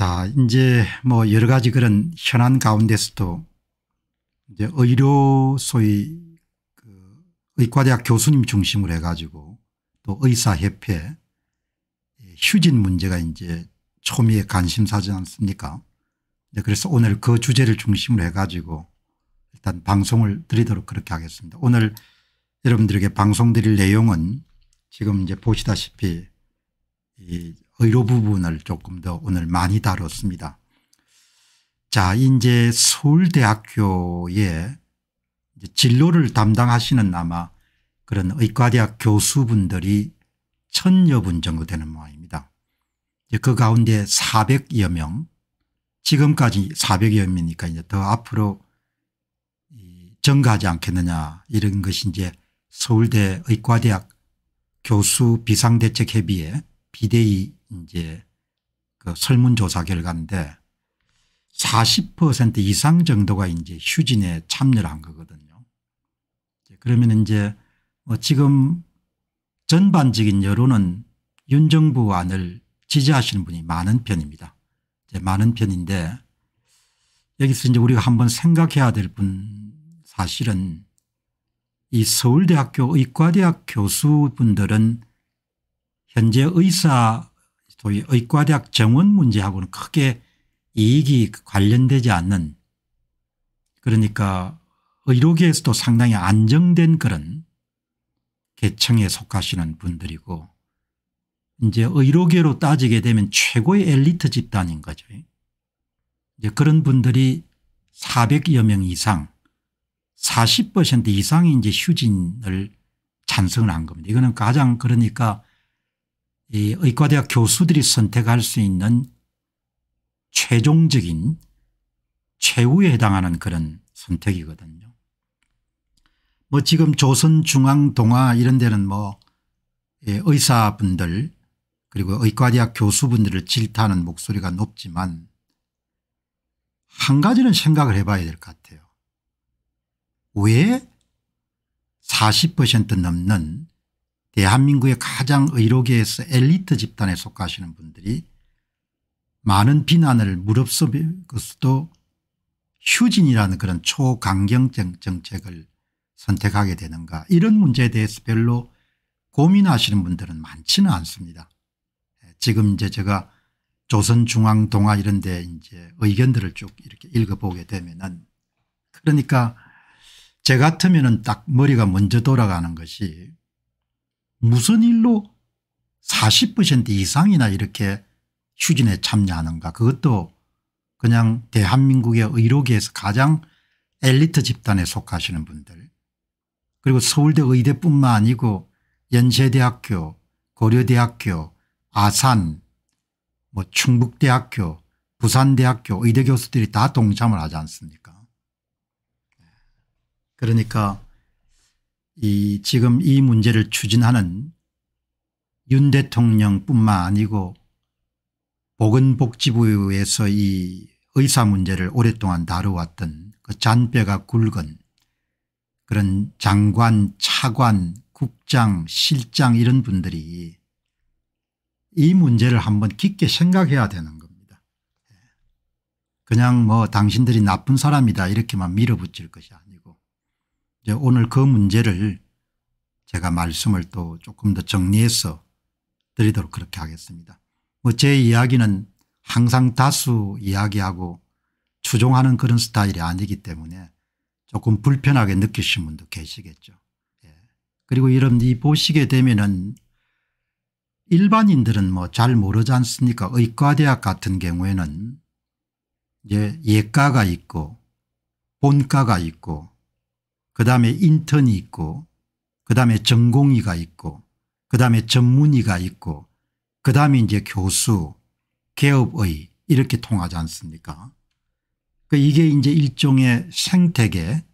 자, 이제 뭐 여러 가지 그런 현안 가운데서도 이제 의료 소위 그 의과대학 교수님 중심으로 해가지고 또 의사협회 휴진 문제가 이제 초미의 관심사지 않습니까? 네, 그래서 오늘 그 주제를 중심으로 해가지고 일단 방송을 드리도록 그렇게 하겠습니다. 오늘 여러분들에게 방송 드릴 내용은 지금 이제 보시다시피 이 의료 어, 부분을 조금 더 오늘 많이 다뤘습니다. 자 이제 서울대학교에 이제 진로를 담당하시는 아마 그런 의과대학 교수분들이 천여 분 정도 되는 모양입니다. 그 가운데 400여 명 지금까지 400여 명이니까 이제 더 앞으로 증가하지 않겠느냐 이런 것이 이제 서울대 의과대학 교수 비상대책협의회 비대위 이제 그 설문조사 결과인데 40% 이상 정도가 이제 휴진에 참여를 한 거거든요. 그러면 이제 뭐 지금 전반적인 여론은 윤 정부 안을 지지하시는 분이 많은 편입니다. 많은 편인데 여기서 이제 우리가 한번 생각해야 될 분 사실은 이 서울대학교 의과대학 교수분들은 현재 의사 소위 의과대학 정원 문제하고는 크게 이익이 관련되지 않는 그러니까 의료계에서도 상당히 안정된 그런 계층에 속하시는 분들이고 이제 의료계로 따지게 되면 최고의 엘리트 집단인 거죠. 이제 그런 분들이 400여 명 이상 40% 이상이 이제 휴진을 찬성을 한 겁니다. 이거는 가장 그러니까 이 의과대학 교수들이 선택할 수 있는 최종적인 최후에 해당하는 그런 선택이거든요. 뭐 지금 조선중앙동화 이런 데는 뭐 예, 의사분들 그리고 의과대학 교수분들을 질타하는 목소리가 높지만 한 가지는 생각을 해봐야 될 것 같아요. 왜 40% 넘는 대한민국의 가장 의료계에서 엘리트 집단에 속하시는 분들이 많은 비난을 무릅쓰고서도 휴진이라는 그런 초강경 정책을 선택하게 되는가 이런 문제에 대해서 별로 고민하시는 분들은 많지는 않습니다. 예, 지금 이제 제가 조선중앙동화 이런 데 이제 의견들을 쭉 이렇게 읽어보게 되면은 그러니까 제 같으면은 딱 머리가 먼저 돌아가는 것이 무슨 일로 40% 이상이나 이렇게 추진에 참여하는가 그것도 그냥 대한민국의 의료계에서 가장 엘리트 집단에 속하시는 분들 그리고 서울대 의대뿐만 아니고 연세대학교 고려대학교 아산 뭐 충북대학교 부산대학교 의대 교수들이 다 동참을 하지 않습니까 그러니까 이 지금 이 문제를 추진하는 윤 대통령뿐만 아니고 보건복지부에서 이 의사 문제를 오랫동안 다루었던그 잔뼈가 굵은 그런 장관 차관 국장 실장 이런 분들이 이 문제를 한번 깊게 생각해야 되는 겁니다. 그냥 뭐 당신들이 나쁜 사람이다 이렇게만 밀어붙일 것이 아니고 이제 오늘 그 문제를 제가 말씀을 또 조금 더 정리해서 드리도록 그렇게 하겠습니다. 뭐제 이야기는 항상 다수 이야기하고 추종하는 그런 스타일이 아니기 때문에 조금 불편하게 느끼신 분도 계시겠죠. 예. 그리고 이런 이 보시게 되면은 일반인들은 뭐 잘 모르지 않습니까? 의과대학 같은 경우에는 이제 예과가 있고 본과가 있고 그다음에 인턴이 있고 그다음에 전공의가 있고 그다음에 전문의가 있고 그다음에 이제 교수 개업의 이렇게 통하지 않습니까 그 이게 이제 일종의 생태계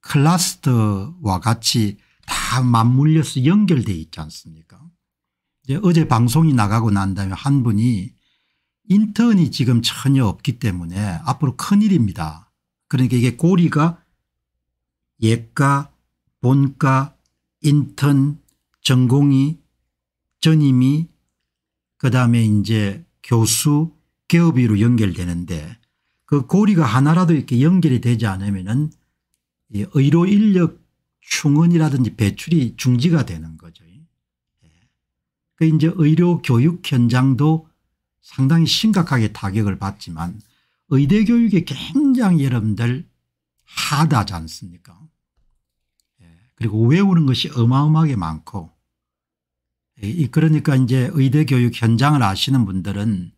클라스터와 같이 다 맞물려서 연결돼 있지 않습니까 이제 어제 방송이 나가고 난 다음에 한 분이 인턴이 지금 전혀 없기 때문에 앞으로 큰일입니다. 그러니까 이게 고리가 예과, 본과, 인턴, 전공이, 전임이, 그 다음에 이제 교수, 개업이로 연결되는데 그 고리가 하나라도 이렇게 연결이 되지 않으면은 의료 인력 충원이라든지 배출이 중지가 되는 거죠. 예. 그 이제 의료 교육 현장도 상당히 심각하게 타격을 받지만 의대 교육에 굉장히 여러분들 하다지 않습니까 예. 그리고 외우는 것이 어마어마하게 많고 그러니까 이제 의대 교육 현장을 아시는 분들은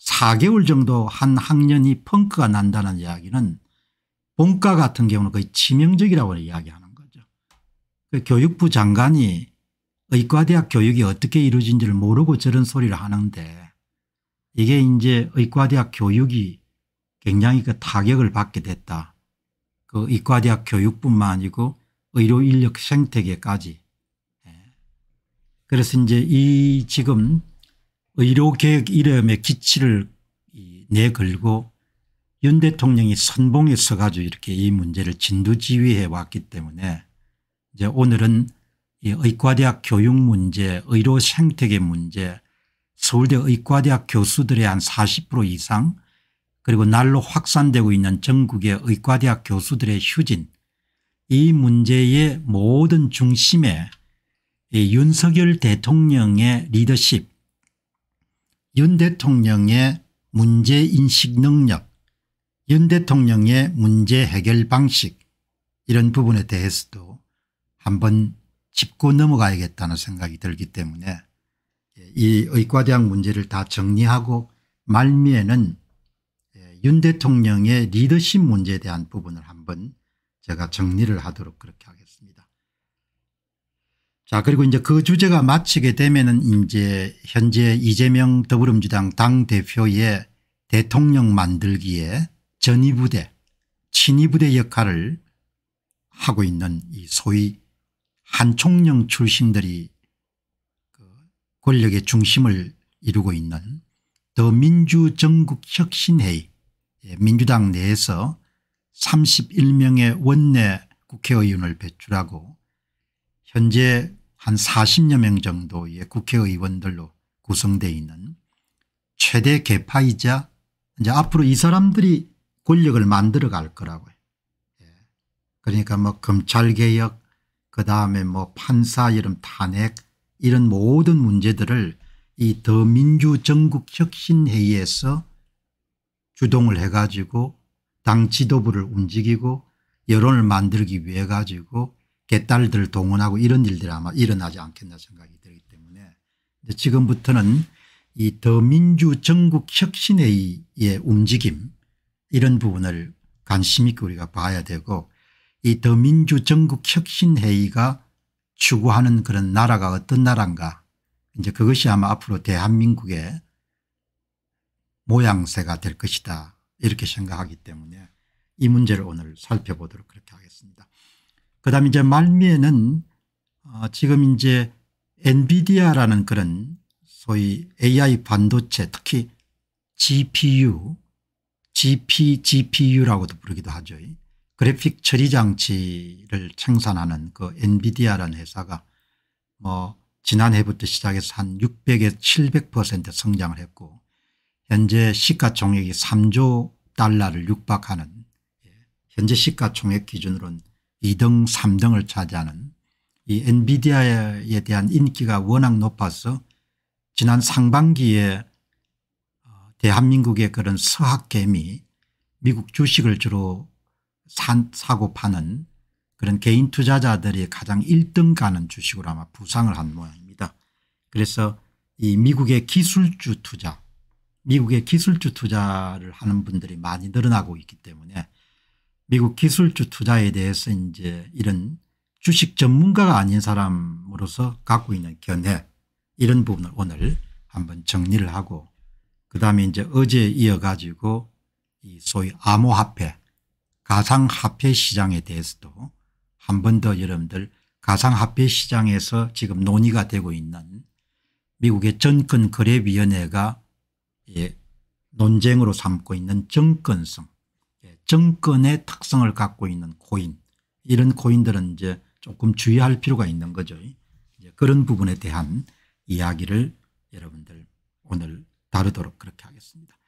4개월 정도 한 학년이 펑크가 난다는 이야기는 본과 같은 경우는 거의 치명적이라고 이야기하는 거죠. 그 교육부 장관이 의과대학 교육이 어떻게 이루어진지를 모르고 저런 소리를 하는데 이게 이제 의과대학 교육이 굉장히 그 타격을 받게 됐다. 그 이과대학 교육뿐만 아니고 의료 인력 생태계까지. 예. 그래서 이제 이 지금 의료개혁 이름의 기치를 내걸고 윤 대통령이 선봉에 서가지고 이렇게 이 문제를 진두지휘해 왔기 때문에 이제 오늘은 이 의과대학 교육 문제 의료 생태계 문제 서울대 의과대학 교수들의 한 40% 이상 그리고 날로 확산되고 있는 전국의 의과대학 교수들의 휴진 이 문제의 모든 중심에 이 윤석열 대통령의 리더십 윤 대통령의 문제인식 능력 윤 대통령의 문제 해결 방식 이런 부분에 대해서도 한번 짚고 넘어가야겠다는 생각이 들기 때문에 이 의과대학 문제를 다 정리하고 말미에는 윤 대통령의 리더십 문제에 대한 부분을 한번 제가 정리를 하도록 그렇게 하겠습니다. 자 그리고 이제 그 주제가 마치게 되면은 이제 현재 이재명 더불어민주당 당대표의 대통령 만들기에 전위부대 친위부대 역할을 하고 있는 이 소위 한총령 출신들이 그 권력의 중심을 이루고 있는 더민주정국혁신회의 예, 민주당 내에서 31명의 원내 국회의원을 배출하고 현재 한 40여 명 정도의 국회의원들로 구성되어 있는 최대 개파이자 이제 앞으로 이 사람들이 권력을 만들어 갈 거라고요. 예. 그러니까 뭐 검찰개혁 그다음에 뭐 판사 여름 탄핵 이런 모든 문제들을 이 더민주 전국혁신회의에서 주동을 해가지고 당 지도부를 움직이고 여론을 만들기 위해 가지고 개딸들을 동원하고 이런 일들이 아마 일어나지 않겠나 생각이 들기 때문에 지금부터는 이 더민주 전국 혁신회의 움직임 이런 부분을 관심 있게 우리가 봐야 되고 이 더민주 전국 혁신회의가 추구하는 그런 나라가 어떤 나라인가 이제 그것이 아마 앞으로 대한민국의 모양새가 될 것이다 이렇게 생각하기 때문에 이 문제를 오늘 살펴보도록 그렇게 하겠습니다. 그 다음 이제 말미에는 어 지금 이제 엔비디아라는 그런 소위 AI 반도체 특히 GPU, GP, GPU라고도 부르기도 하죠. 그래픽 처리 장치를 생산하는 그 엔비디아라는 회사가 뭐 지난해부터 시작해서 한6 0 0에700% 성장을 했고 현재 시가총액이 3조 달러를 육박하는 예, 현재 시가총액 기준으로는 2등 3등을 차지하는 이 엔비디아에 대한 인기가 워낙 높아서 지난 상반기에 어, 대한민국의 그런 서학개미 미국 주식을 주로 산, 사고 파는 그런 개인 투자자들이 가장 1등 가는 주식으로 아마 부상을 한 모양입니다. 그래서 이 미국의 기술주 투자 미국의 기술주 투자를 하는 분들이 많이 늘어나고 있기 때문에 미국 기술주 투자에 대해서 이제 이런 주식 전문가가 아닌 사람으로서 갖고 있는 견해 이런 부분을 오늘 한번 정리를 하고 그다음에 이제 어제 이어가지고 이 소위 암호화폐 가상화폐 시장에 대해서도 한 번 더 여러분들 가상화폐 시장에서 지금 논의가 되고 있는 미국의 전권거래위원회가 논쟁으로 삼고 있는 정권성 예, 정권의 특성을 갖고 있는 코인 이런 코인들은 이제 조금 주의할 필요가 있는 거죠. 이제 그런 부분에 대한 이야기를 여러분들 오늘 다루도록 그렇게 하겠습니다.